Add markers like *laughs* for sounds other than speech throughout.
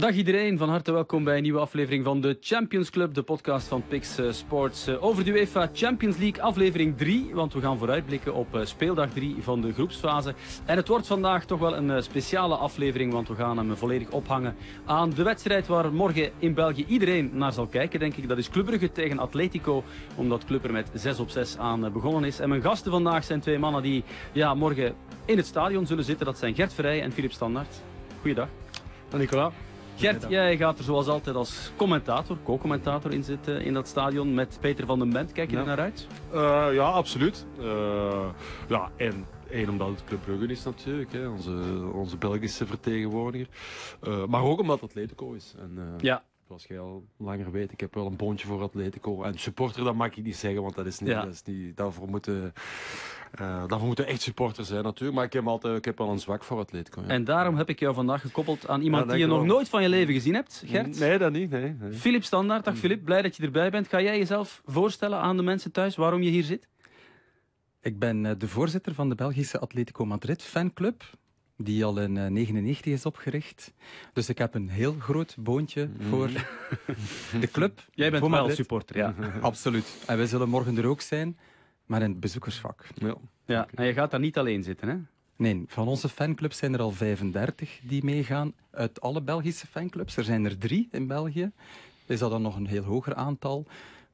Dag iedereen, van harte welkom bij een nieuwe aflevering van de Champions Club, de podcast van Pix eh, Sports eh, over de UEFA Champions League, aflevering 3. Want we gaan vooruitblikken op eh, speeldag 3 van de groepsfase. En het wordt vandaag toch wel een speciale aflevering, want we gaan hem volledig ophangen aan de wedstrijd waar morgen in België iedereen naar zal kijken, denk ik. Dat is Club Brugge tegen Atletico, omdat Club er met 6 op 6 aan begonnen is. En mijn gasten vandaag zijn twee mannen die ja, morgen in het stadion zullen zitten. Dat zijn Gert Verrij en Filip Standaard. Goeiedag. Nicola. Gert, jij gaat er zoals altijd als commentator, co-commentator in zitten in dat stadion met Peter van den Bent. Kijk je er naar uit? Eh, ja, absoluut. Eh, ja, en Eén, omdat het Club Brugge is natuurlijk, hè, onze, onze Belgische vertegenwoordiger. Eh, maar ook omdat het Atletico is. En, ja. Zoals jij al langer weet, ik heb wel een bondje voor Atletico. En supporter, dat mag ik niet zeggen, want dat is niet... Dat is niet daarvoor moeten eh, dan daarvoor moeten echt supporters zijn natuurlijk. Maar ik heb, altijd, ik heb al een zwak voor Atletico. Ja. En daarom heb ik jou vandaag gekoppeld aan iemand die je nog nooit van je leven gezien hebt, Gert. Nee, dat niet. Nee, Filip Standaard. Dag Filip, blij dat je erbij bent. Ga jij jezelf voorstellen aan de mensen thuis waarom je hier zit? Ik ben eh, de voorzitter van de Belgische Atletico Madrid fanclub die al in 1999 eh, is opgericht. Dus ik heb een heel groot boontje mhm. voor *laughs* de club. Jij bent wel supporter, ja. *laughs* Absoluut. En wij zullen morgen er ook zijn maar in het bezoekersvak. Ja. ja, en je gaat daar niet alleen zitten, hè? Nee, van onze fanclubs zijn er al 35 die meegaan. Uit alle Belgische fanclubs, er zijn er drie in België. Is dat dan nog een heel hoger aantal?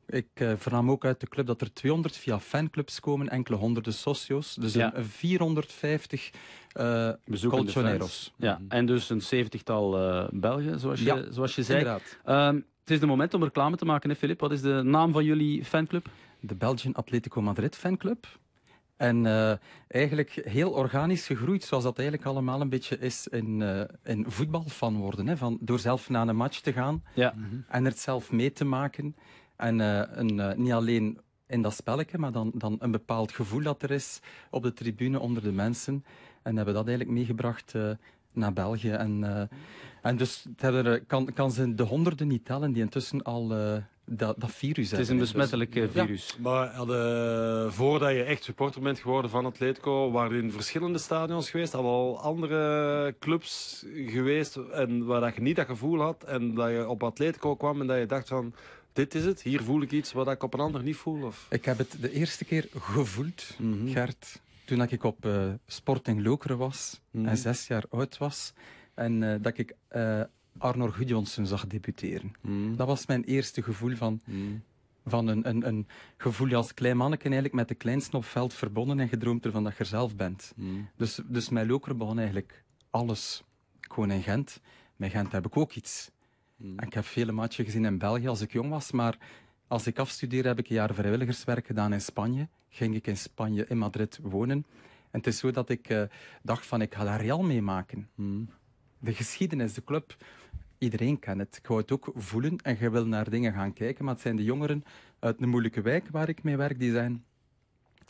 Ik eh, vernam ook uit de club dat er 200 via fanclubs komen, enkele honderden socio's. Dus een 450 uh, bezoekers. Ja, eh, mhm. en dus een zeventigtal uh, Belgen, zoals je, zoals je zei. Inderdaad. Ehm, het is de moment om reclame te maken, hè, Filip? Wat is de naam van jullie fanclub? de Belgian Atletico Madrid fanclub. En eh, eigenlijk heel organisch gegroeid, zoals dat eigenlijk allemaal een beetje is in, uh, in voetbalfan worden. Hè? Van, door zelf naar een match te gaan ja. en er zelf mee te maken. En eh, een, niet alleen in dat spelletje, maar dan, dan een bepaald gevoel dat er is op de tribune onder de mensen. En hebben dat eigenlijk meegebracht naar België. En, en dus kan, kan ze de honderden niet tellen die intussen al dat, dat virus. Het is een besmettelijk virus. Maar eh, voordat je echt supporter bent geworden van Atletico, waren in verschillende stadions geweest, hadden al andere clubs geweest en waar dat je niet dat gevoel had en dat je op Atletico kwam en dat je dacht van dit is het, hier voel ik iets wat ik op een ander niet voel? Of? Ik heb het de eerste keer gevoeld, mhm. Gert, toen ik op uh, Sporting Lokeren was mhm. en zes jaar oud was. En eh, dat ik Arnor Gudjonsson zag debuteren. Hmm. Dat was mijn eerste gevoel van, hmm. van een, een, een gevoel als klein manneken eigenlijk met de kleinste op veld verbonden en gedroomd ervan dat je er zelf bent. Hmm. Dus, dus mijn loker begon eigenlijk alles. Gewoon in Gent. Met Gent heb ik ook iets. En ik heb vele matchen gezien in België als ik jong was, maar als ik afstudeerde heb ik een jaar vrijwilligerswerk gedaan in Spanje. Ging ik in Spanje, in Madrid wonen. En het is zo dat ik eh, dacht van, ik ga daar Real meemaken de geschiedenis, de club. Iedereen kan het. Ik wou het ook voelen en je wil naar dingen gaan kijken. Maar het zijn de jongeren uit de moeilijke wijk waar ik mee werk, die zijn...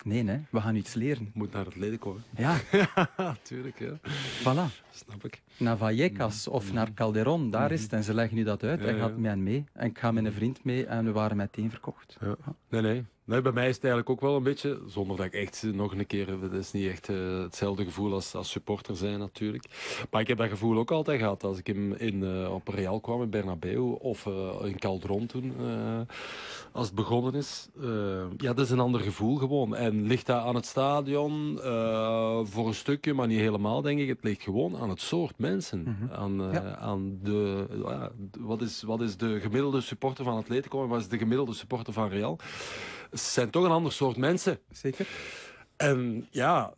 Nee, nee, we gaan iets leren. Moet naar het leden komen. Ja. ja, *laughs* tuurlijk. Ja. Voilà. Snap ik. Naar Vallecas of mhm. naar Calderon, daar is het. Mhm. En ze leggen nu dat uit. en gaat mij mee. En ik ga met een mhm. vriend mee en we waren meteen verkocht. Ja. Nee, nee. Nee, bij mij is het eigenlijk ook wel een beetje, zonder dat ik echt eh, nog een keer, dat is niet echt eh, hetzelfde gevoel als, als supporter zijn natuurlijk. Maar ik heb dat gevoel ook altijd gehad als ik in, eh, op Real kwam in Bernabeu of in Caldron toen, als het begonnen is. ja, dat is een ander gevoel gewoon. En ligt dat aan het stadion voor een stukje, maar niet helemaal denk ik. Het ligt gewoon aan het soort mensen. Mhm. Aan, aan de, wat, is, wat is de gemiddelde supporter van Atletico en wat is de gemiddelde supporter van Real? Ze zijn toch een ander soort mensen. Zeker. En ja,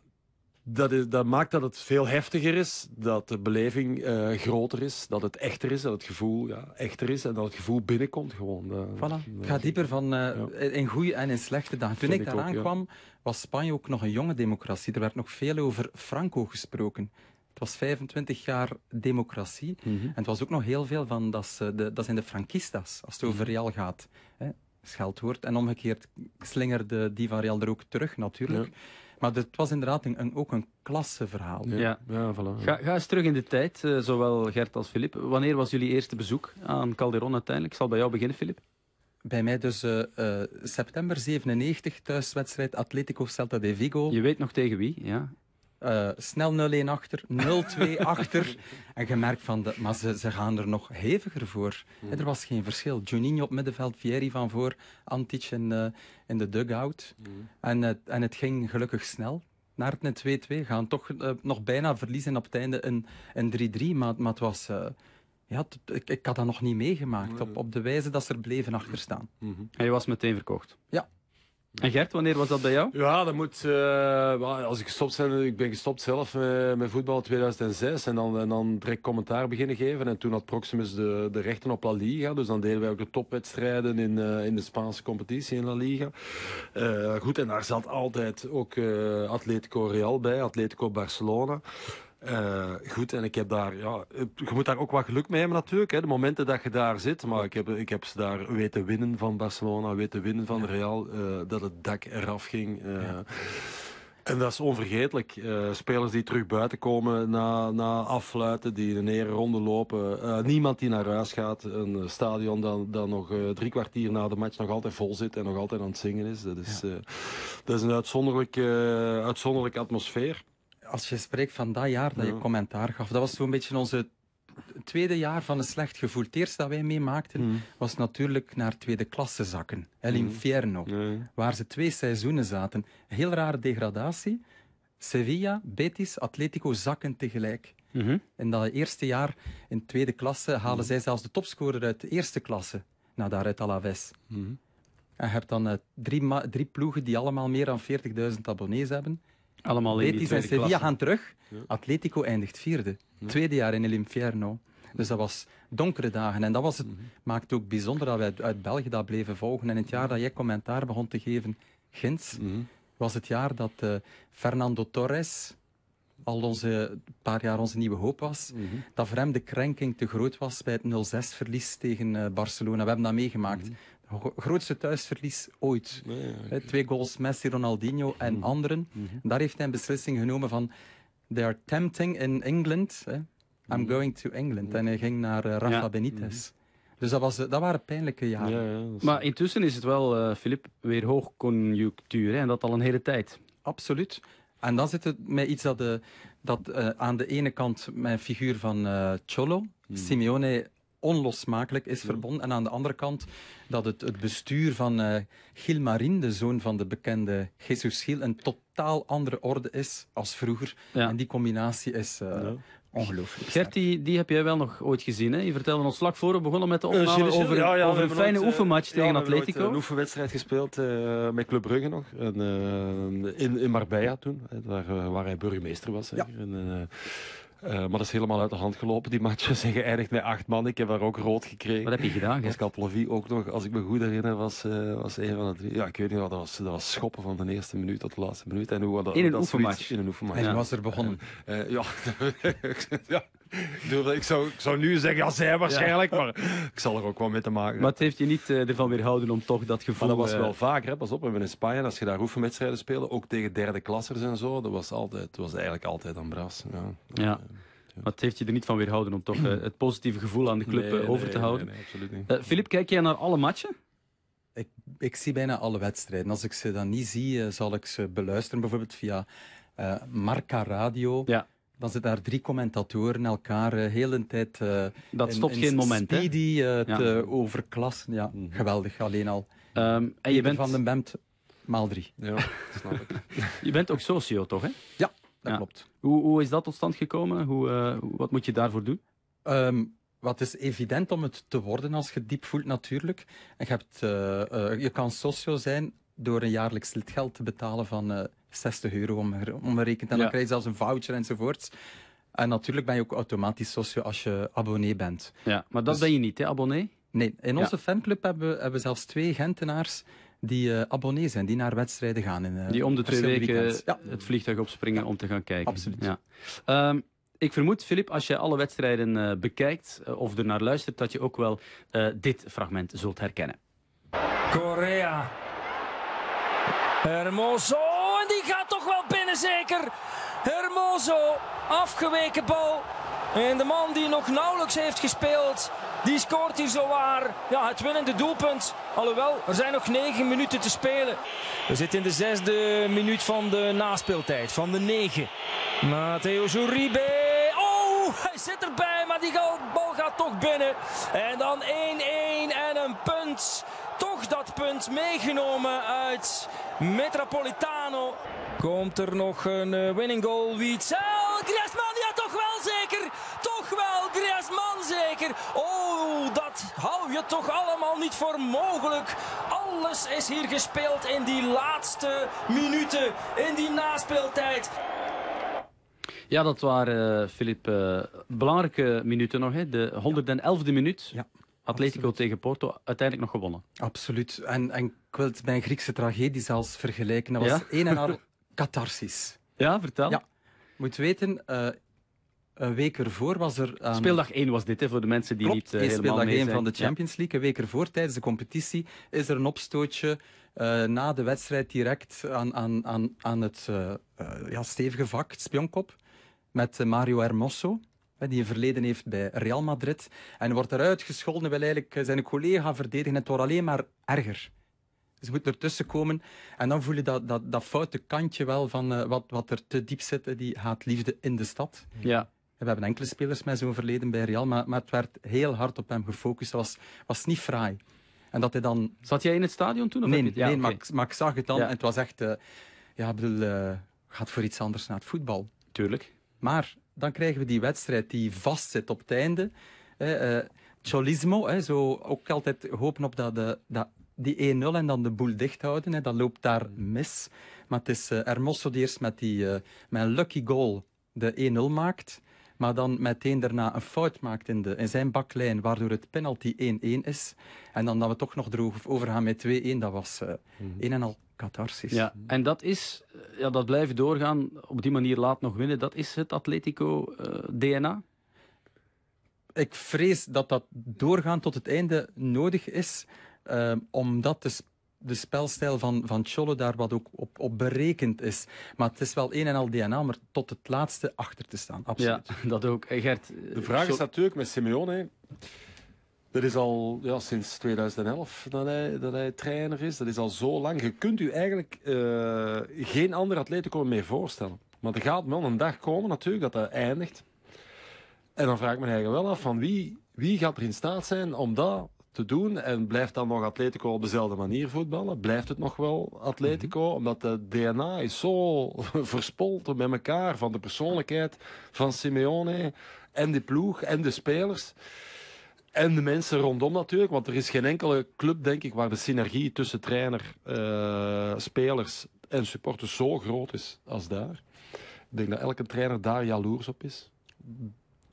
dat, is, dat, maakt dat het veel heftiger is, dat de beleving eh, groter is, dat het echter is, dat het gevoel ja, echter is en dat het gevoel binnenkomt gewoon. Uh, voilà, eh, dieper van uh, in goede en in slechte dagen. Toen ik daar aankwam, was Spanje ook nog een jonge democratie. Er werd nog veel over Franco gesproken. Het was 25 jaar democratie. Mhm. En het was ook nog heel veel van, dat, de, dat zijn de franquistas, als het over mhm. Real gaat. Hè wordt En omgekeerd slingerde die van Real er ook terug, natuurlijk. Maar het was inderdaad een, ook een klasseverhaal. verhaal. Ja. voilà, ga, ga, eens terug in de tijd, eh, zowel Gert als Filip. Wanneer was jullie eerste bezoek aan Calderon uiteindelijk? Ik zal bij jou beginnen, Filip. Bij mij dus eh, eh, september 97, thuiswedstrijd Atletico Celta de Vigo. Je weet nog tegen wie, ja. Uh, snel 0-1 achter, 0-2 *laughs* achter. En je merkt van, de, maar ze, gaan er nog heviger voor. Hmm. Er was geen verschil. Juninho op middenveld, Vieri van voor, Antic in, eh, in de dugout. Mm. En, uh, en het ging gelukkig snel Na het net 2-2. Gaan toch eh, nog bijna verliezen op het einde een, 3-3. Maar, maar het was... ja, ik, ik had dat nog niet meegemaakt, op, op de wijze dat ze er bleven achter staan. En hmm. je was meteen verkocht? Ja, en Gert, wanneer was dat bij jou? Ja, dat moet. Eh, als ik gestopt ben, ik ben gestopt zelf met, met voetbal in 2006 en dan, en dan direct commentaar beginnen geven. En toen had Proximus de, de rechten op La Liga, dus dan deden wij ook de topwedstrijden in, eh, in de Spaanse competitie in La Liga. Eh, goed, en daar zat altijd ook Atletico Real bij, Atletico Barcelona. Eh, goed, en ik heb daar, ja, je moet daar ook wat geluk mee hebben natuurlijk, hè, de momenten dat je daar zit. Maar ik heb, ik heb ze daar weten winnen van Barcelona, weten winnen van Real, eh, dat het dak eraf ging. Eh. En dat is onvergetelijk. spelers die terug buiten komen na, na die in een ronde lopen. niemand die naar huis gaat. Een stadion dat, nog drie kwartier na de match nog altijd vol zit en nog altijd aan het zingen is. Dat is, dat is een uitzonderlijke, uitzonderlijke atmosfeer als je spreekt van dat jaar dat je commentaar gaf, dat was zo'n beetje onze tweede jaar van een slecht gevoel. Het eerste dat wij meemaakten mm. was natuurlijk naar tweede klasse zakken. El mm. Infierno. Waar ze twee seizoenen zaten. Heel rare degradatie. Sevilla, Betis, Atletico zakken tegelijk. Mm En dat eerste jaar in tweede klasse halen mm. zij zelfs de topscorer uit de eerste klasse. Nou, daaruit Alaves. Mhm. En je hebt dan eh, drie, drie ploegen die allemaal meer dan 40.000 abonnees hebben. Allemaal Betis en Sevilla gaan terug. Atletico eindigt vierde. Tweede jaar in El infierno. Dus dat was donkere dagen. En dat was het, mhm. maakt ook bijzonder dat wij uit, België dat bleven volgen. En het jaar dat jij commentaar begon te geven, Gins, mhm. was het jaar dat eh, Fernando Torres al onze, een paar jaar onze nieuwe hoop was. Mhm. Dat vreemde de krenking te groot was bij het 0-6-verlies tegen eh, Barcelona. We hebben dat meegemaakt grootste thuisverlies ooit. Twee goals, Messi, Ronaldinho en mhm. anderen. Mhm. Daar heeft hij een beslissing genomen van... They are tempting in England. I'm mhm. going to England. En hij ging naar eh, Rafa Benitez. Dus dat, was, eh, dat waren pijnlijke jaren. Maar intussen is het wel, eh, Filip, weer hoogconjunctuur. Hè? En dat al een hele tijd. Absoluut. En dan zit het met iets dat, de, dat aan de ene kant mijn figuur van uh, Cholo, mm. Simeone onlosmakelijk is mhm. verbonden. En aan de andere kant dat het, het bestuur van eh, Gilmarin, de zoon van de bekende Jesus Gil, een totaal andere orde is als vroeger. En die combinatie is uh, ja. Ongelooflijk. Gert, die, die, heb jij wel nog ooit gezien. Hè? Je vertelde ons vlak voor we begonnen met de eh, opname over, een fijne oefenmatch tegen Atletico. een oefenwedstrijd gespeeld met Club Brugge nog. En, in, in Marbella toen, waar, waar, hij burgemeester was. Eh, maar dat is helemaal uit de hand gelopen. Die match zijn geëindigd met acht man. Ik heb daar ook rood gekregen. Wat heb je gedaan? Pascal ook nog, als ik me goed herinner, was, eh, was een van de drie. Ja, ik weet niet, wat. dat was, dat was schoppen van de eerste minuut tot de laatste minuut. En hoe, dat, in een oefenmatch. In een oefenmatch. En hoe was er begonnen. Uh, ja. *laughs* ik, zou, ik nu zeggen, ja, zij waarschijnlijk, maar ik zal er ook wel mee te maken Maar het heeft je niet eh, ervan weerhouden om toch dat gevoel... dat was wel eh, vaker hè? pas op, we hebben in Spanje, als je daar oefenwedstrijden speelde, ook tegen derde klassers en zo, dat was, altijd, was eigenlijk altijd een bras. Ja. Eh, ja. Maar het heeft je er niet van weerhouden om toch het positieve gevoel aan de club over te houden. Nee, absoluut niet. Filip, kijk jij naar alle matchen? Ik, ik, zie bijna alle wedstrijden. Als ik ze dan niet zie, zal ik ze beluisteren, bijvoorbeeld via Marca Radio. Ja dan zitten daar drie commentatoren elkaar uh, eh, hele tijd... Uh, dat stopt geen moment, Die eh, ja. te overklassen. Ja, mhm. geweldig, alleen al. Um, en je bent... Van de Bemt, maal drie. Ja, snap ik. *laughs* je bent ook socio, toch, hè? Ja, dat klopt. Hoe, hoe is dat tot stand gekomen? Hoe, wat moet je daarvoor doen? Ehm, wat is evident om het te worden als je diep voelt, natuurlijk. En je, hebt, je kan socio zijn door een jaarlijks lidgeld te betalen van 60 euro omgerekend. En dan krijg je zelfs een voucher enzovoort En natuurlijk ben je ook automatisch socio als je abonnee bent. Ja, maar dat dus- ben je niet, hè, abonnee? Nee, in onze fanclub hebben, we zelfs twee Gentenaars die eh, abonnee zijn, die naar wedstrijden gaan. In, eh, die om de twee weken het vliegtuig opspringen om te gaan kijken. Absoluut. Ja. Ehm, ik vermoed, Filip, als je alle wedstrijden eh, bekijkt of er naar luistert, dat je ook wel dit fragment zult herkennen. Korea. Hermoso zeker. Hermoso, afgeweken bal. En de man die nog nauwelijks heeft gespeeld, die scoort hier zowaar ja, het winnende doelpunt. Alhoewel, er zijn nog negen minuten te spelen. We zitten in de zesde minuut van de naspeeltijd, van de negen. Matteo Zuribe. Oh, hij zit erbij, maar die bal gaat toch binnen. En dan 1-1 en een punt toch dat punt meegenomen uit Metropolitano. Komt er nog een eh, winning goal, Wie? Griezmann, ja toch wel zeker. Toch wel, Griezmann zeker. Oh, dat hou je toch allemaal niet voor mogelijk. Alles is hier gespeeld in die laatste minuten, in die naspeeltijd. Ja, dat waren, Filip, eh, eh, belangrijke minuten nog. Hè? De 111e minuut. Ja. Atletico tegen Porto uiteindelijk nog gewonnen. Absoluut. En, en ik wil het bij een Griekse tragedie zelfs vergelijken. Dat was een en al *laughs* catharsis. Ja, vertel. Ja. Moet weten, uh, een week ervoor was er... Ehm, speeldag 1 was dit, hè, voor de mensen die niet eh, helemaal mee zijn. 1 van de Champions League. Een week ervoor, tijdens de competitie, is er een opstootje eh, na de wedstrijd direct aan, aan, aan, aan het ja, stevige vak, het spionkop, met Mario Hermoso die een verleden heeft bij Real Madrid. En wordt eruit gescholden, wil eigenlijk eh, zijn collega verdedigen. Het wordt alleen maar erger. Ze dus moeten moet ertussen komen. En dan voel je dat, dat, dat foute kantje wel van eh, wat, wat er te diep zit, die haatliefde in de stad. Ja. We hebben enkele spelers met zo'n verleden bij Real, maar, maar het werd heel hard op hem gefocust. Dat was, was niet fraai. En dat hij dan... Zat jij in het stadion toen? Of nee, nee maar, maar, ik zag het dan. En het was echt... Eh, ja, ik bedoel, uh, gaat voor iets anders naar het voetbal. Tuurlijk. Maar dan krijgen we die wedstrijd die vastzit op het einde. Eh, Cholismo, zo ook altijd hopen op dat, de, dat die 1-0 en dan de boel dicht houden. Hè, dat loopt daar mis. Maar het is uh, Hermoso die eerst met, die, uh, lucky goal de 1-0 maakt maar dan meteen daarna een fout maakt in, de, in zijn baklijn, waardoor het penalty 1-1 is. En dan dat we toch nog droog overgaan met 2-1, dat was eh, mhm. een en al catharsis. Ja, en dat is, eh, ja, dat blijven doorgaan, op die manier laat nog winnen, dat is het Atletico-DNA? Eh, ik vrees dat dat doorgaan tot het einde nodig is. Uh, omdat de de spelstijl van, van Cholle daar wat ook op, op berekend is. Maar het is wel een en al DNA, maar tot het laatste achter te staan. Absoluut. dat ook. Gert, de vraag is natuurlijk met Simeone. Dat is al ja, sinds 2011 dat hij, dat hij trainer is. Dat is al zo lang. Je kunt u eigenlijk uh, geen ander Atletico meer voorstellen. Maar er gaat wel een dag komen natuurlijk dat dat eindigt. En dan vraag ik me eigenlijk wel af van wie, wie gaat er in staat zijn om dat te doen. En blijft dan nog Atletico op dezelfde manier voetballen? Blijft het nog wel Atletico? Mhm. Omdat de DNA is zo *laughs* verspolten met elkaar van de persoonlijkheid van Simeone en de ploeg en de spelers. En de mensen rondom natuurlijk, want er is geen enkele club, denk ik, waar de synergie tussen trainer, eh, spelers en supporters zo groot is als daar. Ik denk dat elke trainer daar jaloers op is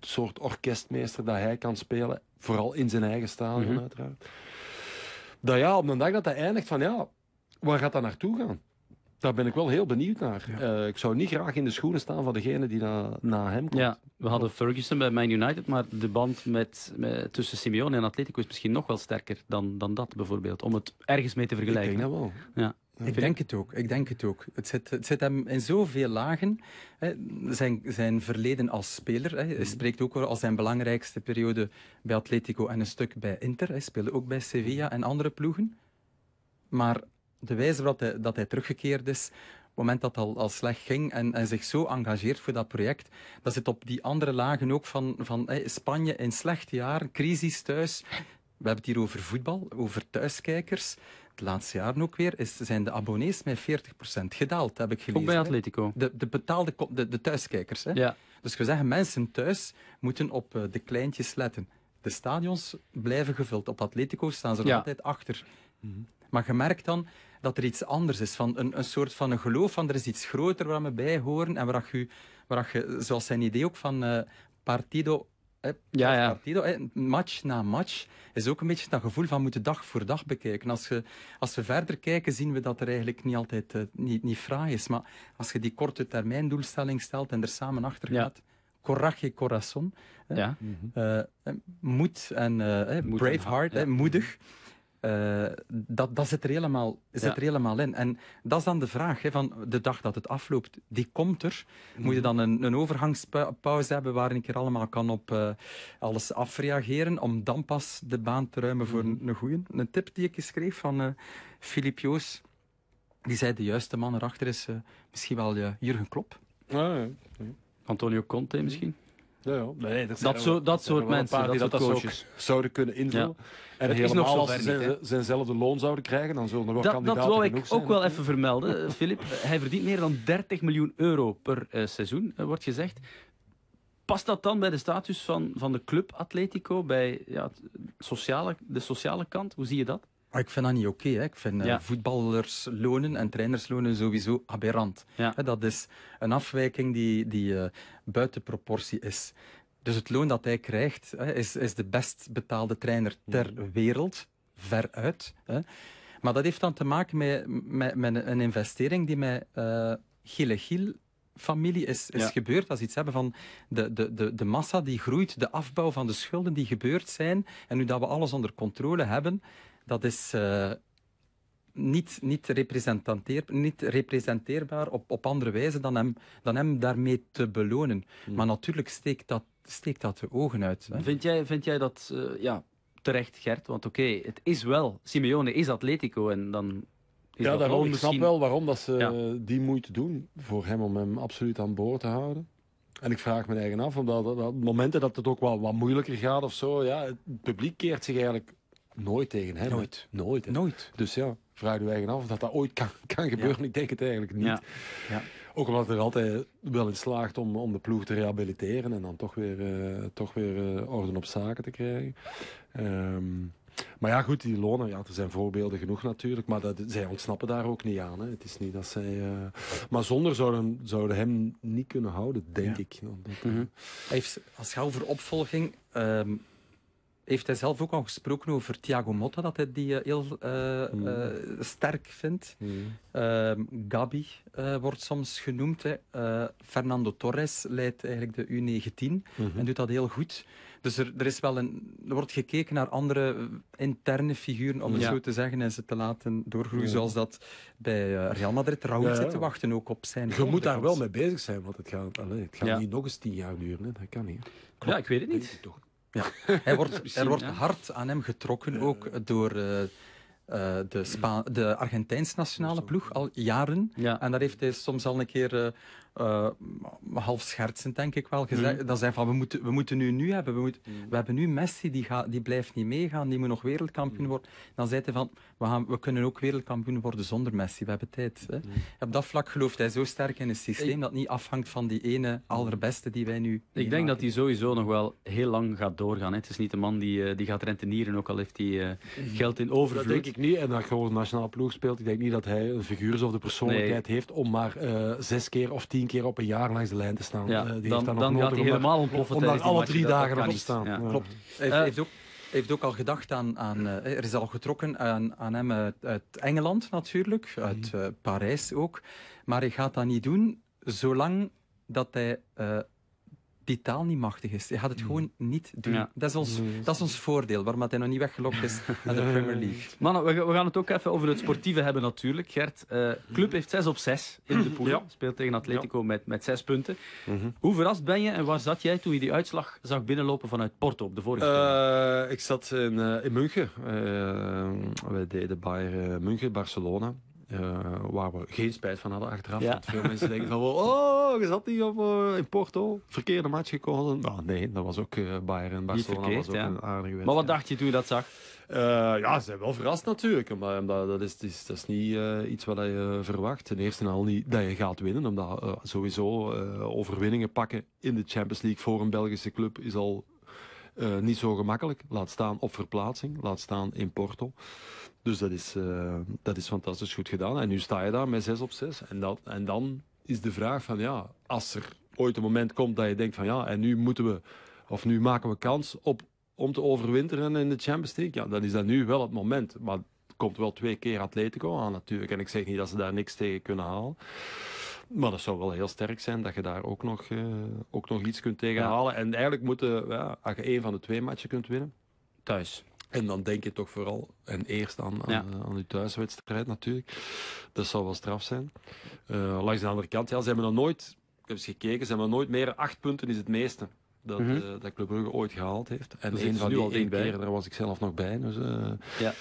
soort orkestmeester dat hij kan spelen. Vooral in zijn eigen stadion, mhm. uiteraard. Dat ja, op een dag dat dat eindigt, van ja, waar gaat dat naartoe gaan? Daar ben ik wel heel benieuwd naar. Eh, ik zou niet graag in de schoenen staan van degene die na, na hem komt. Ja, we hadden Ferguson bij Man United, maar de band met, met tussen Simeone en Atletico is misschien nog wel sterker dan, dan dat bijvoorbeeld. Om het ergens mee te vergelijken. Ik denk dat wel. Ja. Ik denk het ook. Ik denk het ook. Het zit, het zit hem in zoveel lagen. Zijn, zijn verleden als speler. Mhm. spreekt ook al zijn belangrijkste periode bij Atletico en een stuk bij Inter. Hij speelde ook bij Sevilla mhm. en andere ploegen. Maar de wijze waarop hij, dat hij teruggekeerd is, het moment dat het al, al slecht ging en, en, zich zo engageert voor dat project, dat zit op die andere lagen ook van, van Spanje in slecht jaar, crisis thuis. We hebben het hier over voetbal, over thuiskijkers de laatste jaren ook weer, is, zijn de abonnees met 40% gedaald, heb ik gelezen. Ook bij Atletico. De, de betaalde de, de thuiskijkers. Hè? Ja. Dus we zeggen, mensen thuis moeten op eh, de kleintjes letten. De stadions blijven gevuld. Op Atletico staan ze er altijd achter. Maar je merkt dan dat er iets anders is. Van een, een soort van een geloof van er is iets groter waar we bij horen. En waar je, waar zoals zijn idee ook van uh, Partido ja, ja. Partido, match na match is ook een beetje dat gevoel van moeten dag voor dag bekijken. Als, je, als we verder kijken, zien we dat er eigenlijk niet altijd eh, niet, niet fraai is. Maar als je die korte termijn doelstelling stelt en er samen achter gaat, ja. Coraje Corazon, ja. moed en brave heart, moedig. Mhm. Eh, dat, dat zit, er helemaal, zit er helemaal in. En dat is dan de vraag, hè, van de dag dat het afloopt, die komt er. Moet je dan een, een overgangspauze hebben waarin ik er allemaal kan op eh, alles afreageren, om dan pas de baan te ruimen voor mhm. een, een Een tip die ik schreef van uh, eh, Filip Joos, die zei de juiste man erachter is misschien wel Jurgen Klopp. Ah, Antonio Conte misschien? Ja, nee, dat, zo, dat soort mensen, dat, dat coaches. zouden kunnen invullen. En helemaal als ze zijn, zelfde loon zouden krijgen, dan zullen er wel dat, kandidaten Dat wil ik ook wel even vermelden, eh, Filip. Hij verdient meer dan 30 miljoen euro per eh, seizoen, eh, wordt gezegd. Past dat dan bij de status van, van de club Atletico, bij ja, sociale, de sociale kant? Hoe zie je dat? Ah, ik vind dat niet oké. ik vind eh, ja. voetballerslonen en trainerslonen sowieso aberrant. dat is een afwijking die, die eh, buiten proportie is. Dus het loon dat hij krijgt hè, is, is de best betaalde trainer ter mhm. wereld, veruit. Hè. Maar dat heeft dan te maken met, met, met een investering die met uh, eh, Gile familie is, is gebeurd. Als iets hebben van de, de, de, de massa die groeit, de afbouw van de schulden die gebeurd zijn. En nu dat we alles onder controle hebben, dat is eh, niet, niet, representeer, niet representeerbaar op, op andere wijze dan hem, dan hem daarmee te belonen. Hmm. Maar natuurlijk steekt dat, steekt dat de ogen uit. Hè? Vind, jij, vind jij dat eh, ja, terecht, Gert? Want oké, het is wel, Simeone is Atletico en dan ja, daarom, ik snap wel waarom dat ze die moeite doen voor hem om hem absoluut aan boord te houden. En ik vraag me eigen af, omdat op momenten dat het ook wel wat moeilijker gaat of zo, ja, het publiek keert zich eigenlijk nooit tegen hem. Nooit. Nooit. Nooit. Dus ja, vraag je eigen af of dat, dat ooit kan, kan gebeuren. Ik denk het eigenlijk niet. Ja. ja. Ook omdat er altijd wel in slaagt om, om de ploeg te rehabiliteren en dan toch weer, eh, toch weer eh, orde op zaken te krijgen. Ehm, maar ja, goed, die lonen, ja, er zijn voorbeelden genoeg natuurlijk, maar dat, zij ontsnappen daar ook niet aan. Hè. Het is niet dat zij... Eh, maar zonder zouden, zouden hem niet kunnen houden, denk ik. Omdat, mhm. als gauw voor opvolging... Ehm, heeft hij zelf ook al gesproken over Thiago Motta, dat hij die eh, heel eh, hmm. eh, sterk vindt. Mm. Gabi wordt soms genoemd. Hè. Fernando Torres leidt eigenlijk de U19 mhm. en doet dat heel goed. Dus er, er, is wel een, er wordt gekeken naar andere interne figuren, om het zo te zeggen, en ze te laten doorgroeien. Zoals dat bij Real Madrid trouwens zit te wachten ook op zijn... Je moet daar wel mee bezig zijn, want het gaat, het gaat niet nog eens tien jaar duren. Hè. Dat kan niet. Ja, ik weet het niet. Toch ja. *laughs* Hij wordt, er wordt hard aan hem getrokken ook door... Eh, eh, de, argentijnse de nationale ploeg al jaren. En daar heeft hij soms al een keer eh, eh, half schertsend denk ik wel, Gezeg, hmm. dat zijn van we moeten, we moeten nu nu hebben. We, hmm. we hebben nu Messi, die, die blijft niet meegaan, die moet nog wereldkampioen hmm. worden. Dan zei hij van, we, gaan, we kunnen ook wereldkampioen worden zonder Messi, we hebben tijd. Hè. Op dat vlak gelooft hij zo sterk in een systeem dat niet afhangt van die ene allerbeste die wij nu Ik denk dat hij sowieso nog wel heel lang gaat doorgaan. Hè. Het is niet de man die, eh, die gaat rentenieren, ook al heeft hij eh, geld in overvloed. Dat denk ik niet, en dat gewoon nationaal ploeg speelt. Ik denk niet dat hij een figuur of de persoonlijkheid heeft om maar zes keer of tien tien keer op een jaar langs de lijn te staan. Ja, eh, die dan, dan, dan helemaal ontploffen. Om alle drie dagen op te staan. Ja. Klopt. Hij eh, heeft, ook heeft ook al gedacht aan, aan eh, er is al getrokken aan, aan hem uit, Engeland natuurlijk, mhm. uit uh, Parijs ook. Maar hij gaat dat niet doen zolang dat hij die taal niet machtig is. Hij gaat het mm. gewoon niet doen. Dat, is ons, dat is ons voordeel, waarom hij nog niet weggelokt is naar *laughs* de Premier League. *laughs* Mannen, we, we, gaan het ook even over het sportieve hebben natuurlijk. Gert, uh, club heeft 6 op 6 in de pool. Speelt tegen Atletico met, met 6 punten. Mhm. Hoe verrast ben je en waar zat jij toen je die uitslag zag binnenlopen vanuit Porto op de vorige uh, Ik zat in, uh, in München. wij deden Bayern München, Barcelona. Eh, waar we geen spijt van hadden achteraf. Veel mensen denken van, oh, oh je zat niet op, eh, in Porto. Verkeerde match gekozen. Nou, nee, dat was ook uh, Bayern. Barcelona was ook een aardige wedstrijd. Maar wat dacht je toen je dat zag? ja, ze zijn wel verrast natuurlijk. Omdat, dat, is, is, dat is niet iets wat je verwacht. Ten eerste al niet dat je gaat winnen. Omdat sowieso overwinningen pakken in de Champions League voor een Belgische club is al eh, niet zo gemakkelijk. Laat staan op verplaatsing, laat staan in Porto. Dus dat is, eh, dat is fantastisch goed gedaan. En nu sta je daar met 6 op 6. En, en dan is de vraag van ja, als er ooit een moment komt dat je denkt van ja, en nu moeten we, of nu maken we kans op, om te overwinteren in de Champions League. Ja, dan is dat nu wel het moment. Maar komt wel twee keer Atletico aan natuurlijk. En ik zeg niet dat ze daar niks tegen kunnen halen. Maar dat zou wel heel sterk zijn dat je daar ook nog, eh, ook nog iets kunt tegenhalen. En eigenlijk moeten, ja, als je één van de twee matchen kunt winnen. Thuis. En dan denk je toch vooral en eerst aan, aan, eh, aan, thuiswedstrijd natuurlijk. Dat zou wel straf zijn. Eh, langs de andere kant, ja, ze hebben nog nooit, ik heb eens gekeken, ze hebben nog nooit meer acht punten is het meeste dat, mm dat Club Brugge ooit gehaald heeft. En dus een van die één keer, daar was ik zelf nog bij. Dus, ja.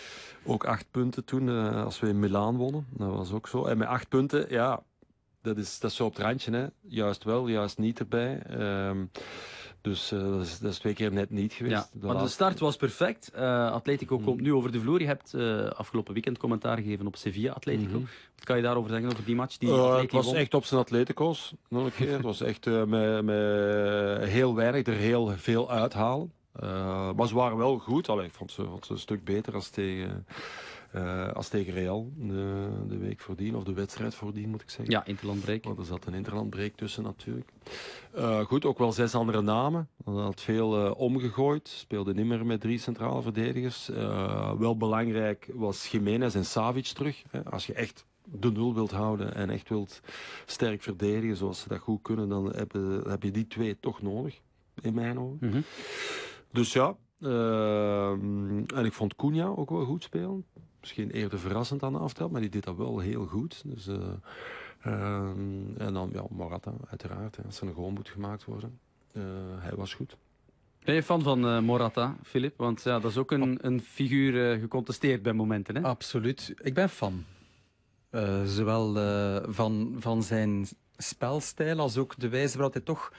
Ook acht punten toen, als we in Milaan wonnen. Dat was ook zo. En met acht punten, ja, dat is, dat zo op het randje. Hè? Juist wel, juist niet erbij. Ehm, dus eh, dat, is, dat, is, twee keer net niet geweest. Ja, de de start was perfect. Eh, Atletico komt mm. nu over de vloer. Je hebt eh, afgelopen weekend commentaar gegeven op Sevilla Atletico. Mhm. Wat kan je daarover zeggen, over die match? Die het was echt op zijn Atletico's. Nog een keer. het was *laughs* echt met, met heel weinig, er heel veel uithalen. maar ze waren wel goed. Allee, ik vond ze, vond ze een stuk beter als tegen... Eh, als tegen Real de, de, week voordien, of de wedstrijd voordien moet ik zeggen. Ja, interlandbreek. er zat een interlandbreek tussen natuurlijk. Eh, goed, ook wel zes andere namen. Dat had veel eh, omgegooid. Speelde niet meer met drie centrale verdedigers. wel belangrijk was Jiménez en Savic terug. Hè. Als je echt de nul wilt houden en echt wilt sterk verdedigen zoals ze dat goed kunnen, dan heb je, heb je die twee toch nodig, in mijn ogen. Mhm. Dus ja, ehm, en ik vond Cunha ook wel goed spelen misschien eerder verrassend aan de aftrap, maar die deed dat wel heel goed. Dus, eh, ehm, en dan ja, Morata, uiteraard. als er een goal moet gemaakt worden. Eh, hij was goed. Ben je fan van eh, Morata, Filip? Want ja, dat is ook een, een figuur gecontesteerd bij momenten. Hè? Absoluut. Ik ben fan. zowel van, van zijn spelstijl als ook de wijze waarop hij toch...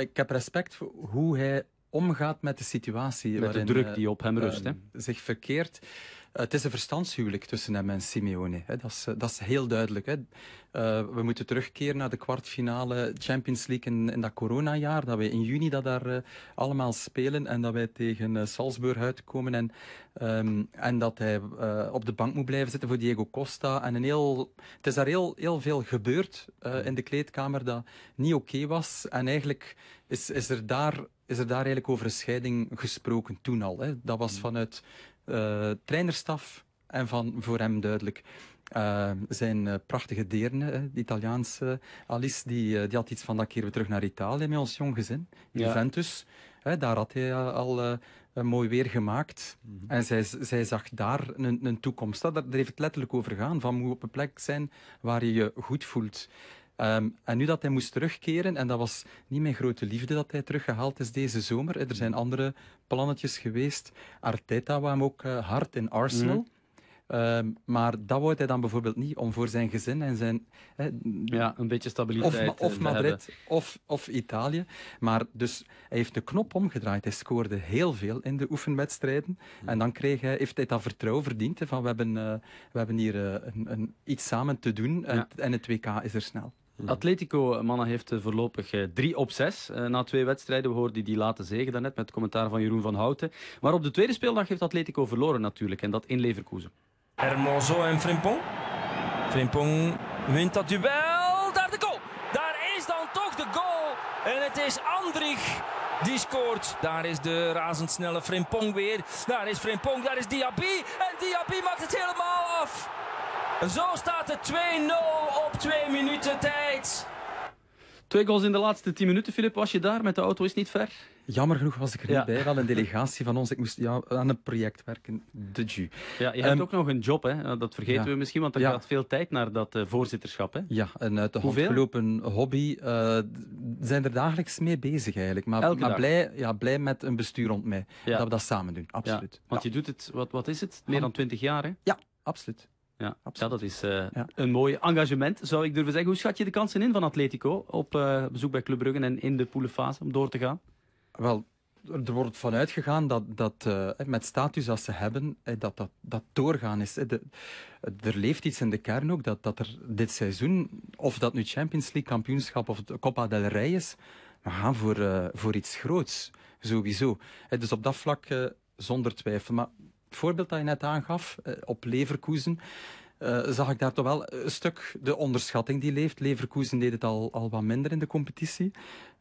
ik heb respect voor hoe hij omgaat met de situatie. Met de druk die op hem rust. hè? Zich verkeert het is een verstandshuwelijk tussen hem en Simeone. Hè. Dat, is, eh, dat is heel duidelijk. Hè. Eh, we moeten terugkeren naar de kwartfinale Champions League in, in dat coronajaar. Dat we in juni dat daar eh, allemaal spelen en dat wij tegen Salzburg uitkomen. En, ehm, en dat hij op de bank moet blijven zitten voor Diego Costa. En heel, het is daar heel, veel gebeurd in de kleedkamer dat niet oké was. En eigenlijk is, is er daar is er daar eigenlijk over een scheiding gesproken toen al. Hè? Dat was mm. vanuit eh, trainerstaf en van voor hem duidelijk. Eh, zijn eh, prachtige deerne, de Italiaanse Alice, die, die had iets van dat keer we terug naar Italië met ons jong gezin. Juventus, daar had hij al mooi weer gemaakt. Mhm. En zij, zij zag daar een, een toekomst. Daar, heeft het letterlijk over gaan, van moet op een plek zijn waar je je goed voelt. Ehm, en nu dat hij moest terugkeren, en dat was niet mijn grote liefde dat hij teruggehaald is deze zomer. Er zijn andere plannetjes geweest. Arteta wou ook eh, hard in Arsenal. Mhm. Ehm, maar dat wou hij dan bijvoorbeeld niet om voor zijn gezin en zijn. ja, een beetje stabiliteit. Of, of Madrid of, of Italië. Maar dus hij heeft de knop omgedraaid. Hij scoorde heel veel in de oefenwedstrijden. Mhm. En dan kreeg hij, heeft hij dat vertrouwen verdiend. Van we hebben, eh, we hebben hier eh, een, een, iets samen te doen. En, en het WK is er snel. Mhm. Atletico eh, Mannen heeft eh, voorlopig 3 eh, op 6 na twee wedstrijden. We hoorden die late zegen daarnet met het commentaar van Jeroen van Houten. Maar op de tweede speeldag heeft Atletico verloren natuurlijk en dat in Leverkusen. Hermoso en Frimpong. Frimpong wint dat duel. Daar de goal. Daar is dan toch de goal. En het is Andrich die scoort. Daar is de razendsnelle Frimpong weer. Daar is Frimpong, daar is Diaby. En Diaby maakt het helemaal af. Zo staat het 2-0 op 2 minuten tijd. Twee goals in de laatste 10 minuten, Filip. Was je daar met de auto? Is niet ver? Jammer genoeg was ik er niet bij. Wel een delegatie van ons. Ik moest ja, aan een project werken. De Ju. Ja, je hebt ehm, ook nog een job, hè? Dat vergeten we misschien, want er gaat veel tijd naar dat eh, voorzitterschap, hè? Ja, en uit de hand hobby. Uh, zijn er dagelijks mee bezig eigenlijk. Maar, Elke maar blij, ja, blij met een bestuur rond mij. Dat we dat samen doen, absoluut. Want je doet het, wat, wat is het? Meer dan 20 jaar, hè? Ja, absoluut. Ja, ja dat is eh, een mooi engagement, zou ik durven zeggen. Hoe schat je de kansen in van Atletico op eh, bezoek bij Club Brugge en in de poelenfase om door te gaan? Wel, er wordt vanuit gegaan dat, dat eh, met status als ze hebben, dat dat, dat doorgaan is. er leeft iets in de kern ook dat, dat er dit seizoen, of dat nu Champions League kampioenschap of de Copa del Rey is, we gaan voor, voor iets groots, sowieso. Dus op dat vlak zonder twijfel. Maar voorbeeld dat je net aangaf, eh, op Leverkusen, eh, zag ik daar toch wel een stuk de onderschatting die leeft. Leverkusen deed het al, al wat minder in de competitie.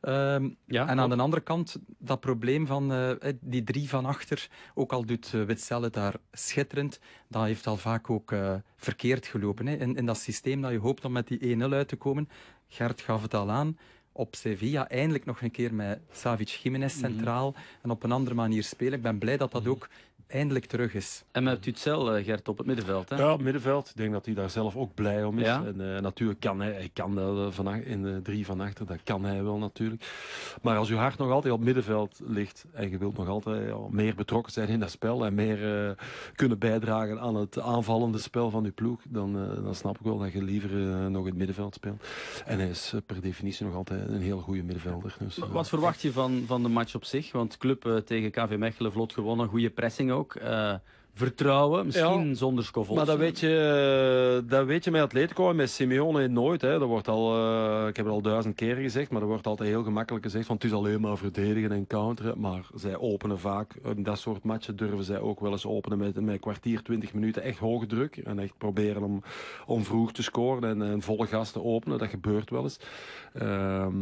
Ehm, ja, en aan de andere kant dat probleem van eh, die drie van achter, ook al doet uh, het daar schitterend, dat heeft al vaak ook verkeerd gelopen. Hè. In, in dat systeem dat je hoopt om met die 1-0 uit te komen. Gert gaf het al aan. Op Sevilla eindelijk nog een keer met Savic Jiménez mhm. centraal en op een andere manier spelen. Ik ben blij dat dat mhm. ook eindelijk terug is. En met Tutsel, eh, Gert, op het middenveld. Hè? Ja, op middenveld. Ik denk dat hij daar zelf ook blij om is. En eh, natuurlijk kan hij, kan dat eh, in de drie van achter, dat kan hij wel natuurlijk. Maar als uw hart nog altijd op het middenveld ligt en je wilt nog altijd meer betrokken zijn in dat spel en meer kunnen bijdragen aan het aanvallende spel van uw ploeg, dan, dan snap ik wel dat je liever nog in het middenveld speelt. En hij is per definitie nog altijd een heel goede middenvelder. Dus, Wat verwacht je van, van de match op zich? Want club tegen KV Mechelen vlot gewonnen, goede pressing ook. Eh, vertrouwen, misschien zonder Scovolsen. Maar dat weet, je, eh, dat weet je met Atletico en met Simeone nooit. Hè. Dat wordt al, eh, ik heb het al duizend keer gezegd, maar er wordt altijd heel gemakkelijk gezegd van het is alleen maar verdedigen en counteren. Maar zij openen vaak, in dat soort matchen durven zij ook wel eens openen met, een kwartier, twintig minuten echt hoge druk. En echt proberen om, om vroeg te scoren en, en volle gas te openen. Dat gebeurt wel eens. Ehm,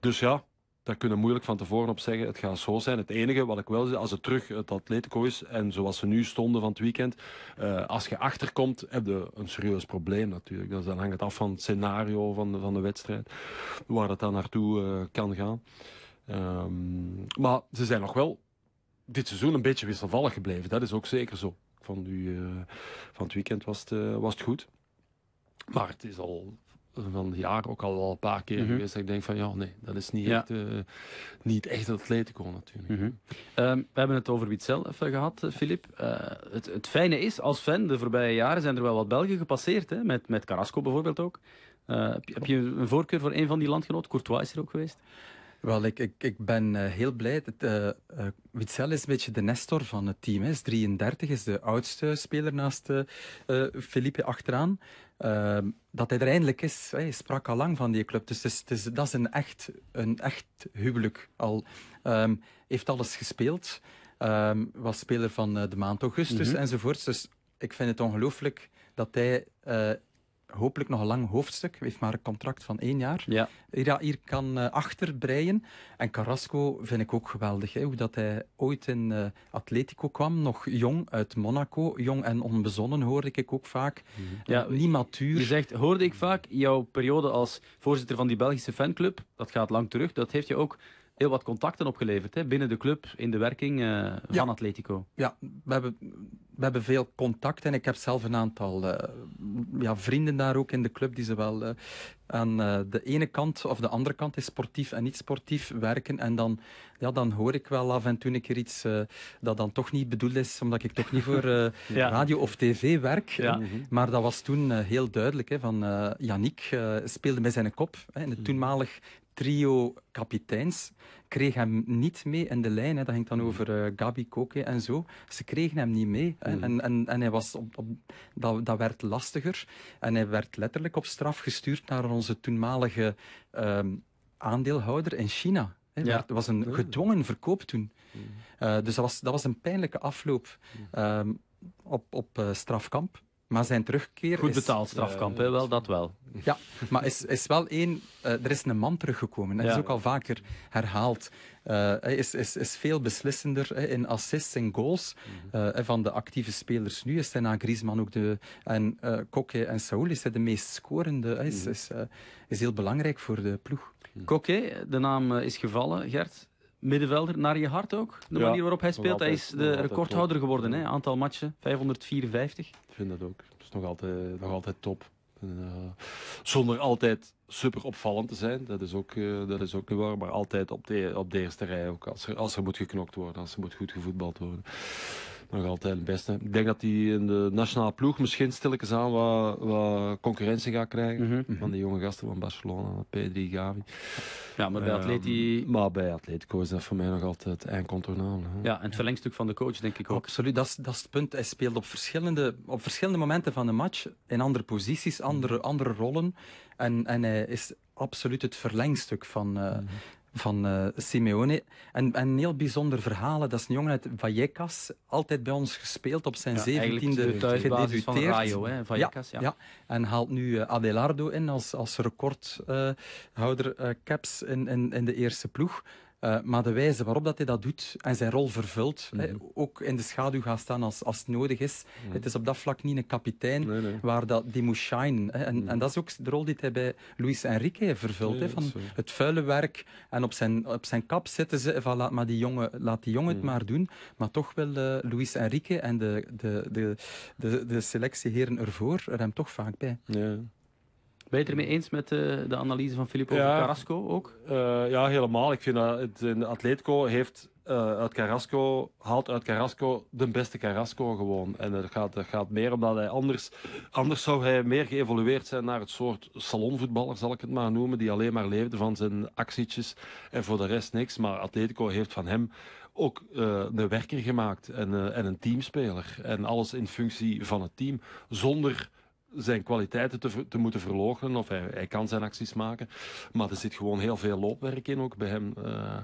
dus ja, daar kunnen moeilijk van tevoren op zeggen, het gaat zo zijn. Het enige wat ik wel zie, als het terug het Atletico is, en zoals ze nu stonden van het weekend, eh, als je achterkomt, heb je een serieus probleem natuurlijk. Dus dan hangt het af van het scenario van de, van de wedstrijd, waar het dan naartoe eh, kan gaan. Ehm, maar ze zijn nog wel dit seizoen een beetje wisselvallig gebleven. Dat is ook zeker zo. Van, uh, van het weekend was het, was het goed. Maar het is al van het ook al wel een paar keer mhm. geweest. Dat ik denk van ja, nee, dat is niet, echt, uh, niet echt Atletico natuurlijk. Mhm. Ehm, we hebben het over Witzel even eh, gehad, eh, Filip. het, het, fijne is, als fan, de voorbije jaren zijn er wel wat Belgen gepasseerd. Hè? Met, met Carrasco bijvoorbeeld ook. heb, je, heb, je, een voorkeur voor een van die landgenoten? Courtois is er ook geweest. Wel, ik, ik, ben eh, heel blij. Dat, eh, eh, Witzel is een beetje de Nestor van het team. Hij is 33, is de oudste speler naast Felipe achteraan. Ehm, dat hij er eindelijk is. Hij sprak al lang van die club. Dus, dat is een echt, een echt huwelijk al. Ehm, heeft alles gespeeld. Um, was speler van de maand augustus mm enzovoorts. Dus ik vind het ongelooflijk dat hij hopelijk nog een lang hoofdstuk. Hij heeft maar een contract van één jaar. Ja. Hier, kan uh, achterbreien. En Carrasco vind ik ook geweldig. Hè? Hoe dat hij ooit in eh, Atletico kwam, nog jong uit Monaco. Jong en onbezonnen hoorde ik ook vaak. Mm Ja, Niet matuur. Je zegt, hoorde ik vaak, jouw periode als voorzitter van die Belgische fanclub, dat gaat lang terug, dat heeft je ook heel wat contacten opgeleverd hè, binnen de club, in de werking eh, van Atletico. Ja, we hebben, we hebben veel contacten en ik heb zelf een aantal eh, ja, vrienden daar ook in de club die zowel uh, aan de ene kant of de andere kant is sportief en niet sportief werken. En dan, ja, dan hoor ik wel af en toe een keer iets dat dan toch niet bedoeld is, omdat ik toch niet voor *laughs* radio of tv werk. Ja. maar dat was toen heel duidelijk. Hè, van, Yannick speelde met zijn kop hè, in het mm. toenmalig trio kapiteins kreeg hem niet mee in de lijn. Hè. Dat ging dan hmm. over uh, Gabi Koke en zo. Ze kregen hem niet mee. Hmm. En, en, en hij was op, op, dat, dat werd lastiger. En hij werd letterlijk op straf gestuurd naar onze toenmalige ehm, aandeelhouder in China. Het was een hmm. gedwongen verkoop toen. Eh, dus dat was, dat was een pijnlijke afloop ehm, op, op eh, strafkamp. Maar zijn terugkeer. Goed betaald strafkamp, eh, wel, dat wel. Ja, maar is, is wel één. Eh, er is een man teruggekomen. Dat is ook al vaker herhaald. Eh, hij is, is, is veel beslissender in assists en goals mhm. van de actieve spelers nu. Is hij na Griezmann ook de. En Koke en Saul is hij de meest scorende. Hij is, mhm. is, is heel belangrijk voor de ploeg. Koke, de naam is gevallen, Gert middenvelder naar je hart ook. De manier waarop hij speelt. hij is de recordhouder geworden. Hè? Aantal matchen, 554. Ik vind dat ook. Dat is nog altijd, nog altijd top. Eh, zonder altijd super opvallend te zijn, dat is ook, eh, dat is ook niet waar. Maar altijd op de, op de eerste rij ook. Als er, als er moet geknokt worden, als er moet goed gevoetbald worden nog altijd het beste. Ik denk dat hij in de nationale ploeg misschien stilletjes aan wat, wat concurrentie gaat krijgen. Mhm. Van die jonge gasten van Barcelona, p Gavi. Ja, maar bij uh, Atleti... Maar bij Atletico is dat voor mij nog altijd eindcontournaal. Ja, en het verlengstuk van de coach, denk ik ook. Absoluut, oh, dat is, dat is het punt. Hij speelt op verschillende, op verschillende momenten van de match, in andere posities, andere, andere rollen. En, en hij is absoluut het verlengstuk van, eh, mhm van uh, Simeone. En, een heel bijzonder verhaal. Dat is een jongen uit Vallecas, altijd bij ons gespeeld op zijn zeventiende 17e gedebuteerd. Van Rayo, Vallecas, ja, En haalt nu eh, Adelardo in als, als recordhouder eh, caps in, in, in de eerste ploeg. Eh, maar de wijze waarop dat hij dat doet en zijn rol vervult, hè, mhm. ook in de schaduw gaat staan als, als het nodig is. Mhm. Het is op dat vlak niet een kapitein waar dat, die moet shine. En, mhm. en dat is ook de rol die hij bij Luis Enrique vervult. Nee, hè, van het vuile werk en op zijn, op zijn kap zitten ze van laat, maar die jongen, laat die jongen het maar doen. Maar toch wil uh, Luis Enrique en de, de, de, de, selectieheren ervoor er hem toch vaak bij. Ja. Ben je het ermee eens met de, eh, de analyse van Filippo over Carrasco ook? Eh, ja, helemaal. Ik vind dat het, in Atletico heeft eh, uit Carrasco, haalt uit Carrasco de beste Carrasco gewoon. En het gaat, het gaat meer omdat hij anders, anders zou hij meer geëvolueerd zijn naar het soort salonvoetballer, zal ik het maar noemen, die alleen maar leefde van zijn actietjes en voor de rest niks. Maar Atletico heeft van hem ook uh, een werker gemaakt en, en een teamspeler. En alles in functie van het team, zonder zijn kwaliteiten te, te moeten verloochenen of hij, hij, kan zijn acties maken. Maar er zit gewoon heel veel loopwerk in ook bij hem. Eh.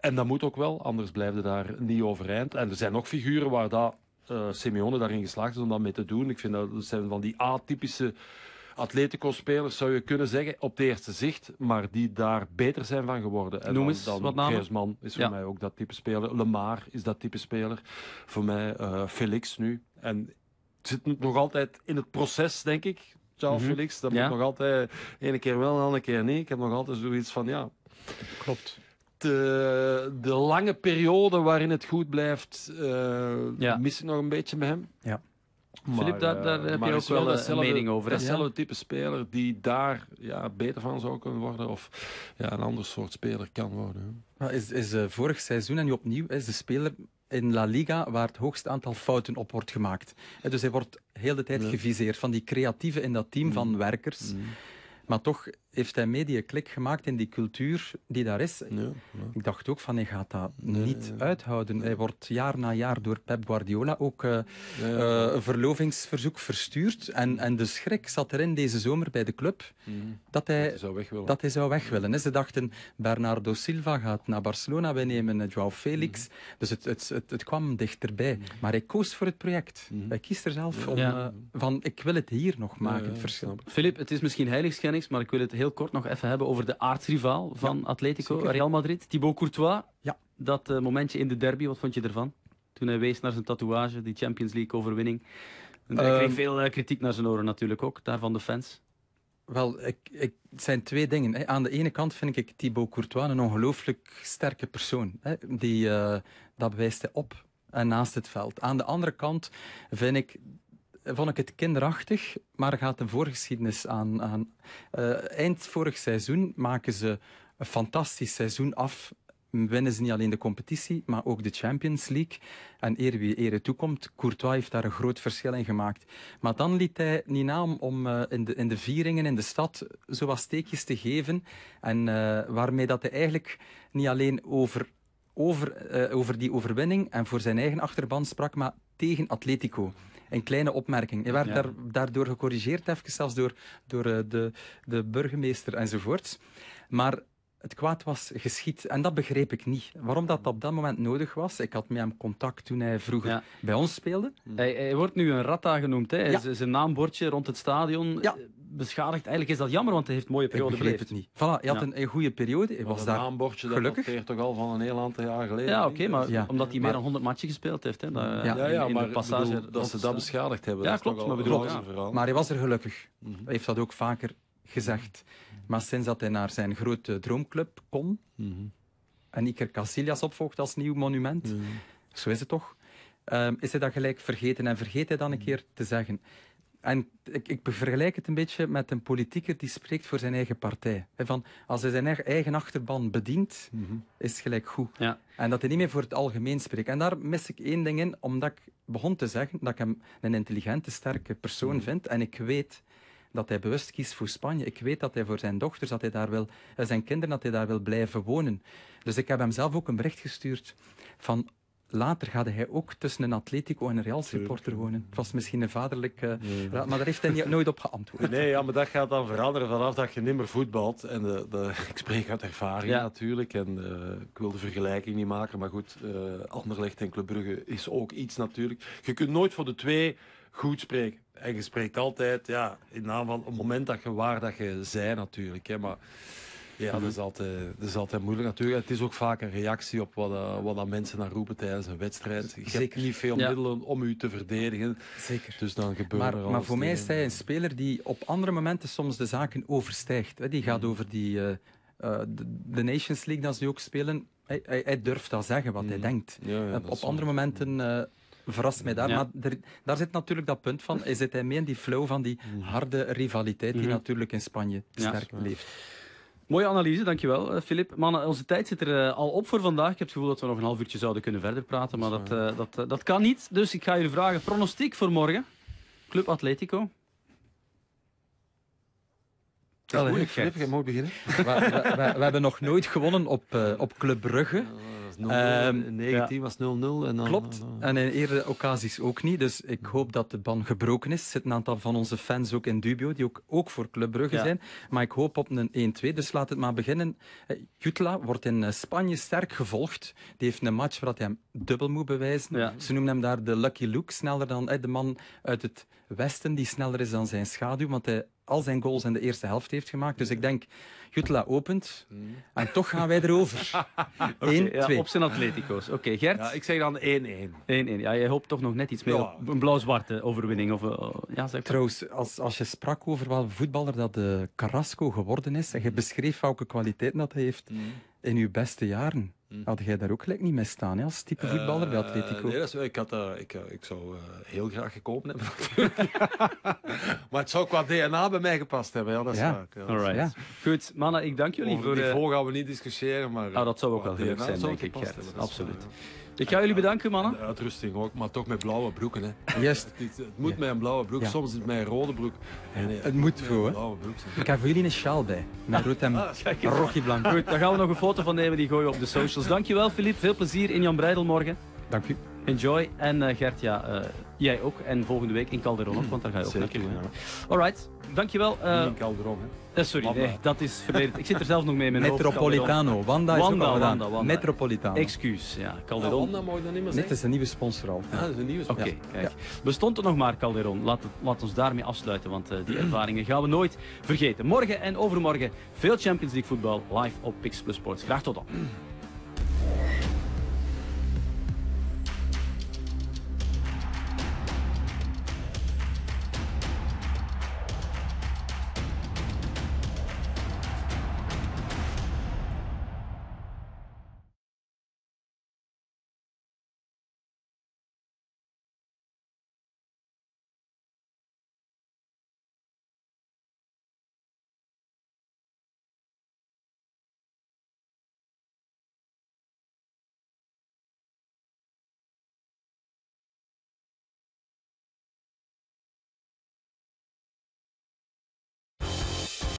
en dat moet ook wel, anders blijft daar niet overeind. En er zijn nog figuren waar dat, uh, Simeone daarin geslaagd is om dat mee te doen. Ik vind dat, dat zijn van die atypische Atletico-spelers, zou je kunnen zeggen, op de eerste zicht, maar die daar beter zijn van geworden. Noem eens wat namen. is voor mij ook dat type speler. Lemar is dat type speler. Voor mij eh, Felix nu. En zit nog altijd in het proces, denk ik. Charles mhm. Felix, dat moet nog altijd ene keer wel en andere keer nee. Ik heb nog altijd zoiets van, ja... Klopt. De, de lange periode waarin het goed blijft, uh, mis ik nog een beetje bij hem. Ja. Filip, daar, eh, heb je ook wel eh, een mening over. Datzelfde ja? type speler die daar ja, beter van zou kunnen worden. Of ja, een ander soort speler kan worden. Maar Is, is vorig seizoen en nu opnieuw is de speler in La Liga waar het hoogste aantal fouten op wordt gemaakt. dus hij wordt heel de tijd geviseerd van die creatieven in dat team van mm. werkers. Mm. Maar toch heeft hij mee klik gemaakt in die cultuur die daar is. Ik dacht ook van, hij gaat dat niet uithouden. Hij wordt jaar na jaar door Pep Guardiola ook eh, eh, een verlovingsverzoek verstuurd. En, en de schrik zat erin deze zomer bij de club mm. dat, hij, dat hij zou weg willen. Ze dachten, Bernardo Silva gaat naar Barcelona, wij nemen eh, Joao Felix. Mm. Dus het, het, het, kwam dichterbij. Mm. Maar hij koos voor het project. Hij kiest er zelf om, van, ik wil het hier nog maken, Philip, Filip, het is misschien heiligschennis, maar ik wil het heel kort nog even hebben over de aardsrivaal van Atletico, Real Madrid. Thibaut Courtois, ja. dat eh, momentje in de derby, wat vond je ervan? Toen hij wees naar zijn tatoeage, die Champions League overwinning. En hij kreeg ehm. veel eh, kritiek naar zijn oren natuurlijk ook, daarvan de fans. Wel, ik, ik, het zijn twee dingen. Hè. Aan de ene kant vind ik Thibaut Courtois een ongelooflijk sterke persoon. Hè. Die, eh, dat wijst hij op en naast het veld. Aan de andere kant vind ik eh, vond ik het kinderachtig, maar gaat een voorgeschiedenis aan. aan. Eh, eind vorig seizoen maken ze een fantastisch seizoen af. Winnen ze niet alleen de competitie, maar ook de Champions League. En eer wie ere toekomt, Courtois heeft daar een groot verschil in gemaakt. Maar dan liet hij niet naam om eh, in, de, in de vieringen in de stad zo wat steekjes te geven. En waarmee dat hij eigenlijk niet alleen over over, over die overwinning en voor zijn eigen achterban sprak, maar tegen Atletico een kleine opmerking. Je werd daar, daardoor gecorrigeerd, even zelfs door, door eh, de, de burgemeester enzovoort. Maar het kwaad was geschied. En dat begreep ik niet. Waarom dat op dat moment nodig was. Ik had met hem contact toen hij vroeger bij ons speelde. Hij, wordt nu een ratta genoemd. Hè? Ja. Zijn naambordje rond het stadion. Ja beschadigd. Eigenlijk is dat jammer, want hij heeft een mooie periode beleefd. het niet. Voilà, hij had een, een, goede periode. Hij was daar naambordje gelukkig. toch al van een heel aantal jaar geleden. Ja, oké, maar omdat hij meer dan 100 matchen gespeeld heeft. Hè, dat, ja, in, maar passage, dat ze dat beschadigd hebben. Ja, klopt. Maar, bedoel, klopt. maar hij was er gelukkig. Mhm. Hij heeft dat ook vaker gezegd. Mhm. Maar sinds dat hij naar zijn grote droomclub kon mhm. en Iker Casillas opvolgt als nieuw monument, zo is het toch, ehm, is hij dat gelijk vergeten en vergeet hij dan een keer te zeggen en ik, ik vergelijk het een beetje met een politieker die spreekt voor zijn eigen partij. van, als hij zijn eigen achterban bedient, mhm. is het gelijk goed. Ja. En dat hij niet meer voor het algemeen spreekt. En daar mis ik één ding in, omdat ik begon te zeggen dat ik hem een intelligente, sterke persoon mhm. vind. En ik weet dat hij bewust kiest voor Spanje. Ik weet dat hij voor zijn dochters, dat hij daar wil, eh, zijn kinderen, dat hij daar wil blijven wonen. Dus ik heb hem zelf ook een bericht gestuurd van later gaat hij ook tussen een Atletico en een Real supporter wonen. Het was misschien een vaderlijke eh, maar daar heeft hij nooit op geantwoord. Nee, ja, maar dat gaat dan veranderen vanaf dat je nimmer voetbalt. En de, de, *laughs* ik spreek uit ervaring natuurlijk. En eh, ik wil de vergelijking niet maken, maar goed, uh, Anderlecht en Club Brugge is ook iets natuurlijk. Je kunt nooit voor de twee goed spreken. En je spreekt altijd ja, in naam van het moment dat je waar dat je zij natuurlijk. Hè, maar ja, dat is, altijd, is altijd moeilijk natuurlijk. Het is ook vaak een reactie op wat, eh, wat dat mensen naar roepen tijdens een wedstrijd. Je Zeker. niet veel middelen om u te verdedigen. Zeker. Dus dan gebeurt maar, er alles. Maar voor mij is hij een speler die op andere momenten soms de zaken overstijgt. Die gaat mm. over die, eh, eh, de, de Nations League dat ze ook spelen. Hij, hij, durft dat zeggen wat hij mm. denkt. op andere momenten... Uh, verrast mij daar. Maar daar zit natuurlijk dat punt van, zit hij mee in die flow van die harde rivaliteit die mhm. natuurlijk in Spanje sterk ja. leeft. Mooie analyse, dankjewel, eh, Filip. Mannen, onze tijd zit er eh, al op voor vandaag. Ik heb het gevoel dat we nog een half uurtje zouden kunnen verder praten, maar dat, dat, eh, dat kan niet. Dus ik ga jullie vragen, pronostiek voor morgen. Club Atletico. Dat is moeilijk, Filip. beginnen. *laughs* we, we, hebben nog nooit gewonnen op, op Club Brugge was 0-0. 19 ehm, eh, was 0-0. Klopt. En in eerdere occasies ook niet. Dus ik hoop dat de ban gebroken is. Er zit een aantal van onze fans ook in dubio, die ook, ook voor Club Brugge zijn. Maar ik hoop op een 1-2. Dus laat het maar beginnen. Eh, Jutla wordt in eh, Spanje sterk gevolgd. Die heeft een match waar hij hem dubbel moet bewijzen. Ze noemen hem daar de Lucky Luke, sneller dan de man uit het westen die sneller is dan zijn schaduw, want hij al zijn goals in de eerste helft heeft gemaakt. Dus ik denk, Jutla opent mm. en toch gaan wij erover. 1-2. *laughs* okay. op zijn Atletico's. Oké, okay, Gert? Ja, ik zeg dan 1-1. 1-1. Ja, jij hoopt toch nog net iets meer ja. op een blauw-zwarte overwinning. Of, uh, ja, zeg Trouwens, als, als je sprak over wat voetballer dat de eh, Carrasco geworden is en je beschreef welke kwaliteiten dat hij heeft... Mm in uw beste jaren. Hm. Had jij daar ook gelijk niet mee staan als type voetballer bij eh, Atletico? nee, dat is, ik, had, uh, ik, eh, ik zou heel graag gekomen hebben. *laughs* maar het zou qua DNA bij mij gepast hebben. Ja, dat ja. Ja. Goed, mannen, ik dank jullie Over voor... Over gaan we niet discussiëren, maar... Ah, dat zou ook wel heel zijn, denk ik. Absoluut. Ik ga jullie bedanken, mannen. De uitrusting ook, maar toch met blauwe broeken. Hè. Yes. *laughs* Het, moet met een blauwe broek, soms is het met een rode broek. En, eh, het, moet voor, blauwe Ik heb voor jullie een sjaal bij, met rood en *laughs* ah, Goed, daar gaan we nog een foto van nemen, die gooien we op de socials. Dankjewel, Filip. Veel plezier in Jan Breidel morgen. Dank u. Enjoy. En eh, Gert, ja, eh, jij ook. En volgende week in Calderon ook, want daar ga je ook Zeker, naartoe. Ja. dankjewel. Eh, in Calderon, hè. sorry, nee, dat is verleden. Ik zit er zelf nog mee in *laughs* Metropolitano. Wanda is Wanda, ook Wanda, Metropolitano. Excuus, ja. Calderon. Wanda mag dan niet meer zeggen. Dit is een nieuwe sponsor al. Ja, ah, dat is een nieuwe sponsor. Oké, kijk. Bestond er nog maar, Calderon. Laat, laat ons daarmee afsluiten, want die ervaringen gaan we nooit vergeten. Morgen en overmorgen veel Champions League voetbal live op Pix Plus Sports. Graag tot dan.